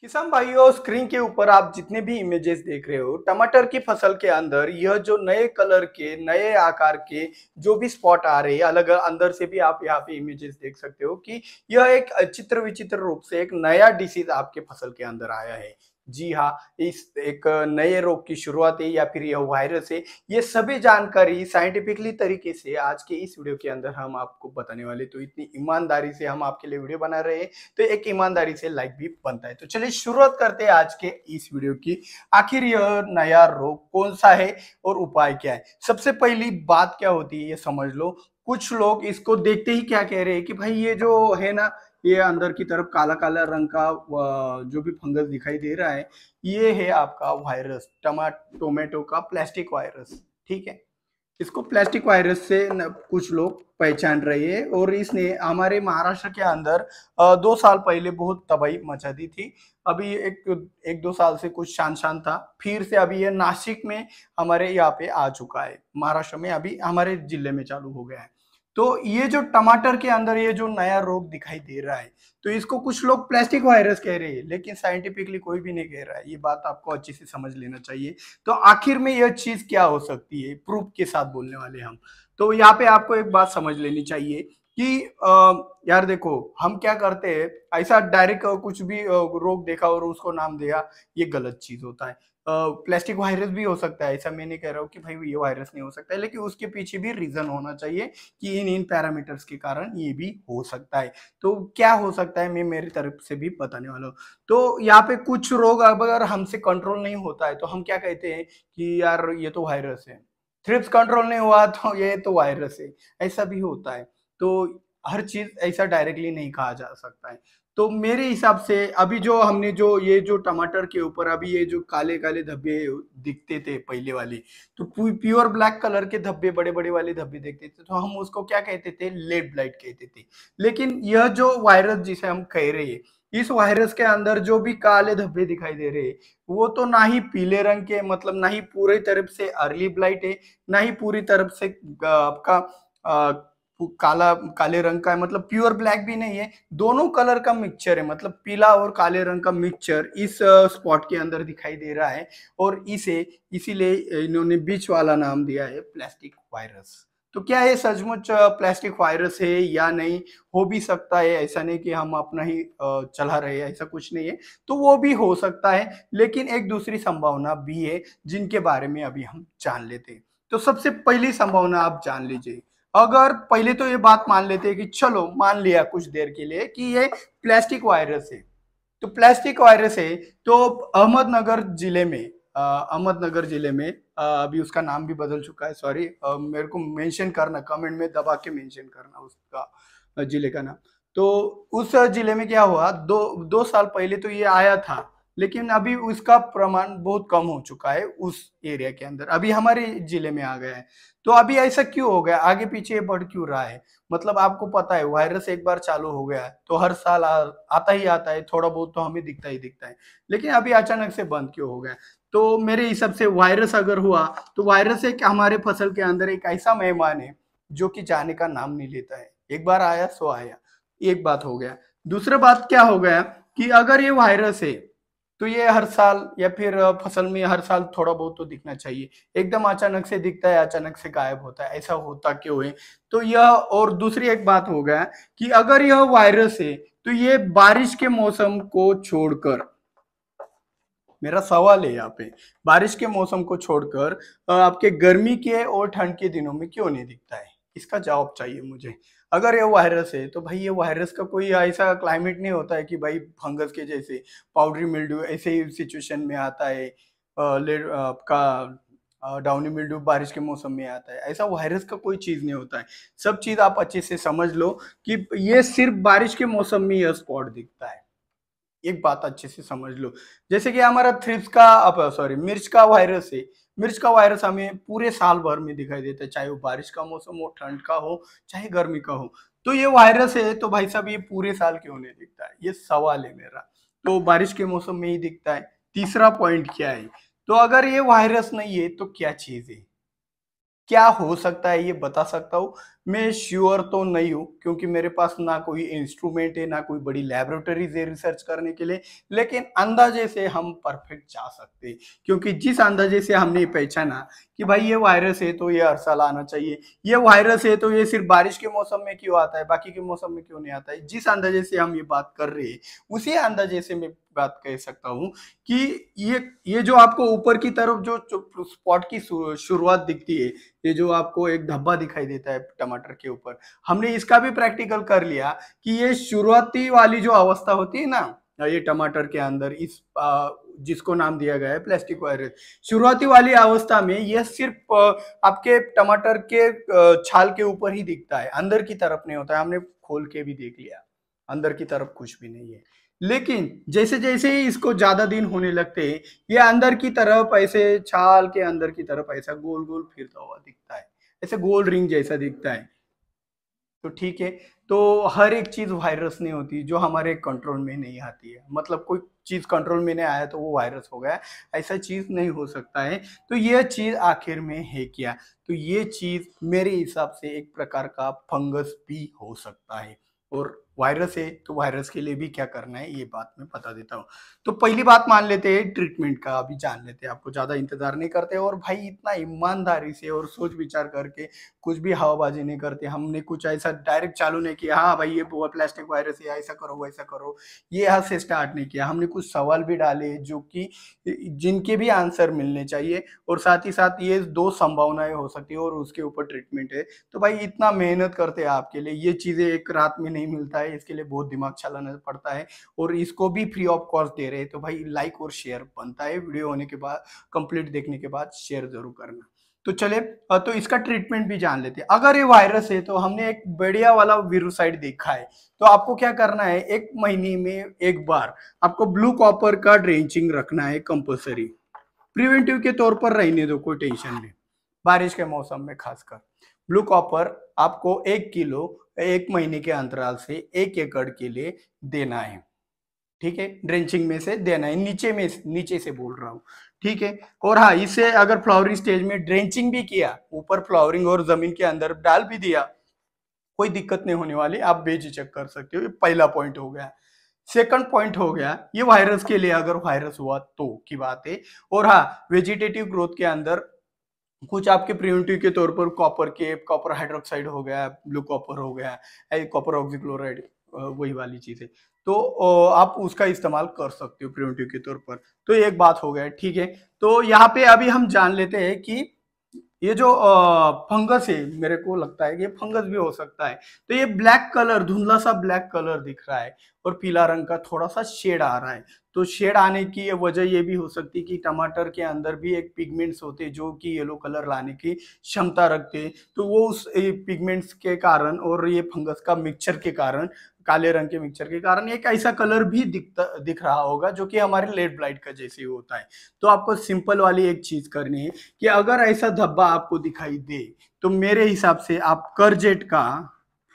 किसान भाइयों स्क्रीन के ऊपर आप जितने भी इमेजेस देख रहे हो टमाटर की फसल के अंदर यह जो नए कलर के नए आकार के जो भी स्पॉट आ रहे हैं अलग अंदर से भी आप यहाँ पे इमेजेस देख सकते हो कि यह एक चित्र विचित्र रूप से एक नया डिसीज आपके फसल के अंदर आया है जी हाँ इस एक नए रोग की शुरुआत है या फिर यह वायरस है ये सभी जानकारी साइंटिफिकली तरीके से आज के इस वीडियो के अंदर हम आपको बताने वाले तो इतनी ईमानदारी से हम आपके लिए वीडियो बना रहे हैं तो एक ईमानदारी से लाइक भी बनता है तो चलिए शुरुआत करते हैं आज के इस वीडियो की आखिर यह नया रोग कौन सा है और उपाय क्या है सबसे पहली बात क्या होती है ये समझ लो कुछ लोग इसको देखते ही क्या कह रहे हैं कि भाई ये जो है ना ये अंदर की तरफ काला काला रंग का जो भी फंगस दिखाई दे रहा है ये है आपका वायरस टमा टोमेटो का प्लास्टिक वायरस ठीक है इसको प्लास्टिक वायरस से कुछ लोग पहचान रहे हैं और इसने हमारे महाराष्ट्र के अंदर दो साल पहले बहुत तबाही मचा दी थी अभी एक एक दो साल से कुछ शान शान था फिर से अभी ये नासिक में हमारे यहाँ पे आ चुका है महाराष्ट्र में अभी हमारे जिले में चालू हो गया है तो ये जो टमाटर के अंदर ये जो नया रोग दिखाई दे रहा है तो इसको कुछ लोग प्लास्टिक वायरस कह रहे हैं लेकिन साइंटिफिकली कोई भी नहीं कह रहा है ये बात आपको अच्छे से समझ लेना चाहिए तो आखिर में यह चीज क्या हो सकती है प्रूफ के साथ बोलने वाले हम तो यहाँ पे आपको एक बात समझ लेनी चाहिए कि यार देखो हम क्या करते हैं ऐसा डायरेक्ट कुछ भी रोग देखा और उसको नाम दिया ये गलत चीज होता है प्लास्टिक वायरस भी हो सकता है ऐसा मैं नहीं कह रहा हूँ कि भाई ये वायरस नहीं हो सकता है लेकिन उसके पीछे भी रीजन होना चाहिए कि इन इन पैरामीटर्स के कारण ये भी हो सकता है तो क्या हो सकता है मैं मेरी तरफ से भी बताने वाला हूँ तो यहाँ पे कुछ रोग अगर हमसे कंट्रोल नहीं होता है तो हम क्या कहते हैं कि यार ये तो वायरस है थ्रिप्स कंट्रोल नहीं हुआ तो ये तो वायरस है ऐसा भी होता है तो हर चीज़ ऐसा डायरेक्टली नहीं कहा जा सकता है तो मेरे हिसाब से अभी जो हमने जो ये जो टमाटर के ऊपर अभी ये जो काले काले धब्बे दिखते थे पहले वाले तो प्योर ब्लैक कलर के धब्बे बड़े बड़े वाले धब्बे देखते थे तो हम उसको क्या कहते थे लेड ब्लाइट कहते थे लेकिन यह जो वायरस जिसे हम कह रहे हैं इस वायरस के अंदर जो भी काले धब्बे दिखाई दे रहे वो तो ना ही पीले रंग के मतलब ना ही पूरी तरफ से अर्ली ब्लाइट है ना ही पूरी तरफ से आपका काला काले रंग का है मतलब प्योर ब्लैक भी नहीं है दोनों कलर का मिक्सचर है मतलब पीला और काले रंग का मिक्सचर इस स्पॉट के अंदर दिखाई दे रहा है और इसे इसीलिए इन्होंने बीच वाला नाम दिया है प्लास्टिक वायरस तो क्या ये सचमुच प्लास्टिक वायरस है या नहीं हो भी सकता है ऐसा नहीं कि हम अपना ही चला रहे हैं ऐसा कुछ नहीं है तो वो भी हो सकता है लेकिन एक दूसरी संभावना भी है जिनके बारे में अभी हम जान लेते हैं तो सबसे पहली संभावना आप जान लीजिए अगर पहले तो ये बात मान लेते हैं कि चलो मान लिया कुछ देर के लिए कि ये प्लास्टिक वायरस है तो प्लास्टिक वायरस है तो अहमदनगर जिले में अहमदनगर जिले में आ, अभी उसका नाम भी बदल चुका है सॉरी मेरे को मेंशन करना कमेंट में दबा के मेंशन करना उसका जिले का नाम तो उस जिले में क्या हुआ दो दो साल पहले तो ये आया था लेकिन अभी उसका प्रमाण बहुत कम हो चुका है उस एरिया के अंदर अभी हमारे जिले में आ गया है तो अभी ऐसा क्यों हो गया आगे पीछे बढ़ क्यों रहा है मतलब आपको पता है वायरस एक बार चालू हो गया तो हर साल आ, आता ही आता है थोड़ा बहुत तो हमें दिखता ही दिखता है लेकिन अभी अचानक से बंद क्यों हो गया तो मेरे हिसाब से वायरस अगर हुआ तो वायरस एक हमारे फसल के अंदर एक ऐसा मेहमान है जो कि जाने का नाम नहीं लेता है एक बार आया सो आया एक बात हो गया दूसरा बात क्या हो गया कि अगर ये वायरस है तो ये हर साल या फिर फसल में हर साल थोड़ा बहुत तो दिखना चाहिए एकदम अचानक से दिखता है अचानक से गायब होता है ऐसा होता क्यों है तो यह और दूसरी एक बात हो गया कि अगर यह वायरस है तो ये बारिश के मौसम को छोड़कर मेरा सवाल है यहाँ पे बारिश के मौसम को छोड़कर आपके गर्मी के और ठंड के दिनों में क्यों नहीं दिखता है इसका जवाब चाहिए मुझे अगर ये वायरस है तो भाई ये वायरस का कोई ऐसा क्लाइमेट नहीं होता है कि भाई फंगस के जैसे पाउडरी मिल्डू ऐसे ही सिचुएशन में आता है आपका डाउनी मिल्डू बारिश के मौसम में आता है ऐसा वायरस का कोई चीज़ नहीं होता है सब चीज़ आप अच्छे से समझ लो कि ये सिर्फ बारिश के मौसम में यह स्पॉट दिखता है एक बात अच्छे से समझ लो जैसे कि हमारा थ्रिप्स का सॉरी मिर्च का वायरस है मिर्च का वायरस हमें पूरे साल भर में दिखाई देता है चाहे वो बारिश का मौसम हो ठंड का हो चाहे गर्मी का हो तो ये वायरस है तो भाई साहब ये पूरे साल क्यों नहीं दिखता है ये सवाल है मेरा तो बारिश के मौसम में ही दिखता है तीसरा पॉइंट क्या है तो अगर ये वायरस नहीं है तो क्या चीज है क्या हो सकता है ये बता सकता हूँ मैं श्योर तो नहीं हूँ क्योंकि मेरे पास ना कोई इंस्ट्रूमेंट है ना कोई बड़ी लेबोरेटरीज है रिसर्च करने के लिए लेकिन अंदाजे से हम परफेक्ट जा सकते हैं क्योंकि जिस अंदाजे से हमने पहचाना कि भाई ये वायरस है तो ये हर साल आना चाहिए ये वायरस है तो ये सिर्फ बारिश के मौसम में क्यों आता है बाकी के मौसम में क्यों नहीं आता है जिस अंदाजे से हम ये बात कर रहे हैं उसी अंदाजे से मैं बात कह सकता हूँ कि ये ये जो आपको ऊपर की तरफ जो स्पॉट की शुरुआत दिखती है ये जो आपको एक धब्बा दिखाई देता है टमाटर मटर के ऊपर हमने इसका भी प्रैक्टिकल कर लिया कि ये शुरुआती वाली जो अवस्था होती है ना ये टमाटर के अंदर इस आ, जिसको नाम दिया गया है प्लास्टिक वायरस शुरुआती वाली अवस्था में यह सिर्फ आपके टमाटर के छाल के ऊपर ही दिखता है अंदर की तरफ नहीं होता है हमने खोल के भी देख लिया अंदर की तरफ कुछ भी नहीं है लेकिन जैसे जैसे ही इसको ज्यादा दिन होने लगते हैं ये अंदर की तरफ ऐसे छाल के अंदर की तरफ ऐसा गोल गोल फिरता हुआ दिखता है ऐसे गोल रिंग जैसा दिखता है तो ठीक है तो हर एक चीज़ वायरस नहीं होती जो हमारे कंट्रोल में नहीं आती है मतलब कोई चीज़ कंट्रोल में नहीं आया तो वो वायरस हो गया ऐसा चीज़ नहीं हो सकता है तो यह चीज़ आखिर में है क्या तो ये चीज़ मेरे हिसाब से एक प्रकार का फंगस भी हो सकता है और वायरस है तो वायरस के लिए भी क्या करना है ये बात मैं बता देता हूँ तो पहली बात मान लेते हैं ट्रीटमेंट का अभी जान लेते हैं आपको ज़्यादा इंतजार नहीं करते और भाई इतना ईमानदारी से और सोच विचार करके कुछ भी हवाबाजी नहीं करते हमने कुछ ऐसा डायरेक्ट चालू नहीं किया हाँ भाई ये प्लास्टिक वायरस है ऐसा करो वैसा करो ये यहाँ से स्टार्ट नहीं किया हमने कुछ सवाल भी डाले जो कि जिनके भी आंसर मिलने चाहिए और साथ ही साथ ये दो संभावनाएं हो सकती है और उसके ऊपर ट्रीटमेंट है तो भाई इतना मेहनत करते हैं आपके लिए ये चीज़ें एक रात में नहीं मिलता है है इसके लिए बहुत दिमाग चलाना पड़ता है और इसको भी फ्री ऑफ कॉस्ट दे रहे हैं तो भाई लाइक और शेयर बनता है वीडियो होने के बाद कंप्लीट देखने के बाद शेयर जरूर करना तो चले तो इसका ट्रीटमेंट भी जान लेते हैं अगर ये वायरस है तो हमने एक बढ़िया वाला वीरोसाइड देखा है तो आपको क्या करना है एक महीने में एक बार आपको ब्लू कॉपर का ड्रेंचिंग रखना है कंपलसरी प्रिवेंटिव के तौर पर रहने दो कोई टेंशन नहीं बारिश के मौसम में खासकर ब्लू कॉपर आपको एक किलो एक महीने के अंतराल से एक एकड़ के लिए देना है ठीक है ड्रेंचिंग में से देना है नीचे में नीचे से बोल रहा हूँ ठीक है और हाँ इसे अगर फ्लावरिंग स्टेज में ड्रेंचिंग भी किया ऊपर फ्लावरिंग और जमीन के अंदर डाल भी दिया कोई दिक्कत नहीं होने वाली आप बेझिझक कर सकते हो ये पहला पॉइंट हो गया सेकंड पॉइंट हो गया ये वायरस के लिए अगर वायरस हुआ तो की बात है और हाँ वेजिटेटिव ग्रोथ के अंदर कुछ आपके प्रियोरिटी के तौर पर कॉपर के कॉपर हाइड्रोक्साइड हो गया ब्लू कॉपर हो गया है कॉपर ऑक्सीक्लोराइड वही वाली चीज़ें तो आप उसका इस्तेमाल कर सकते हो प्रियोरिटी के तौर पर तो एक बात हो गया ठीक है तो यहाँ पे अभी हम जान लेते हैं कि ये जो फंगस है मेरे को लगता है कि फंगस भी हो सकता है तो ये ब्लैक कलर धुंधला सा ब्लैक कलर दिख रहा है और पीला रंग का थोड़ा सा शेड आ रहा है तो शेड आने की वजह यह भी हो सकती है कि टमाटर के अंदर भी एक पिगमेंट्स होते जो कि येलो कलर लाने की क्षमता रखते तो वो उस पिगमेंट्स के कारण और ये फंगस का मिक्सचर के कारण काले रंग के मिक्सचर के कारण एक ऐसा कलर भी दिखता दिख रहा होगा जो कि हमारे लेट ब्लाइट का जैसे ही होता है तो आपको सिंपल वाली एक चीज करनी है कि अगर ऐसा धब्बा आपको दिखाई दे तो मेरे हिसाब से आप करजेट का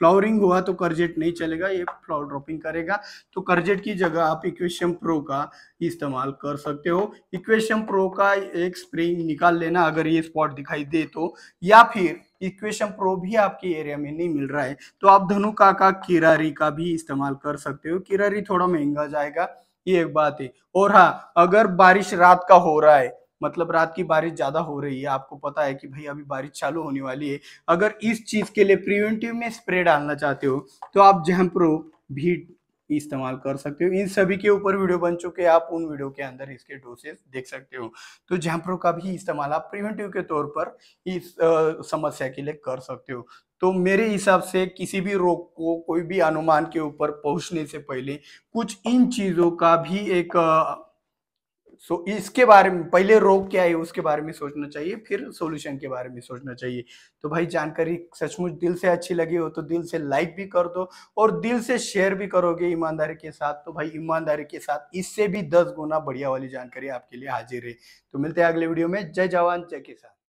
फ्लावरिंग हुआ तो करजेट नहीं चलेगा ये फ्लावर ड्रॉपिंग करेगा तो करजेट की जगह आप इक्वेशन प्रो का इस्तेमाल कर सकते हो इक्वेशन प्रो का एक स्प्रिंग निकाल लेना अगर ये स्पॉट दिखाई दे तो या फिर इक्वेशन प्रो भी आपके एरिया में नहीं मिल रहा है तो आप का का किरारी का भी इस्तेमाल कर सकते हो किरारी थोड़ा महंगा जाएगा ये एक बात है और हाँ अगर बारिश रात का हो रहा है मतलब रात की बारिश ज्यादा हो रही है आपको पता है कि भाई अभी बारिश चालू होने वाली है अगर इस चीज के लिए प्रिवेंटिव में स्प्रे डालना चाहते हो तो आप जैम्प्रो प्रो भी इस्तेमाल कर सकते हो इन सभी के ऊपर वीडियो बन चुके हैं आप उन वीडियो के अंदर इसके डोसेस देख सकते हो तो जैम्प्रो का भी इस्तेमाल आप प्रिवेंटिव के तौर पर इस आ, समस्या के लिए कर सकते हो तो मेरे हिसाब से किसी भी रोग को कोई भी अनुमान के ऊपर पहुंचने से पहले कुछ इन चीज़ों का भी एक आ, सो इसके बारे में पहले रोग क्या है उसके बारे में सोचना चाहिए फिर सॉल्यूशन के बारे में सोचना चाहिए तो भाई जानकारी सचमुच दिल से अच्छी लगी हो तो दिल से लाइक भी कर दो और दिल से शेयर भी करोगे ईमानदारी के साथ तो भाई ईमानदारी के साथ इससे भी दस गुना बढ़िया वाली जानकारी आपके लिए हाजिर है तो मिलते हैं अगले वीडियो में जय जवान जय किसान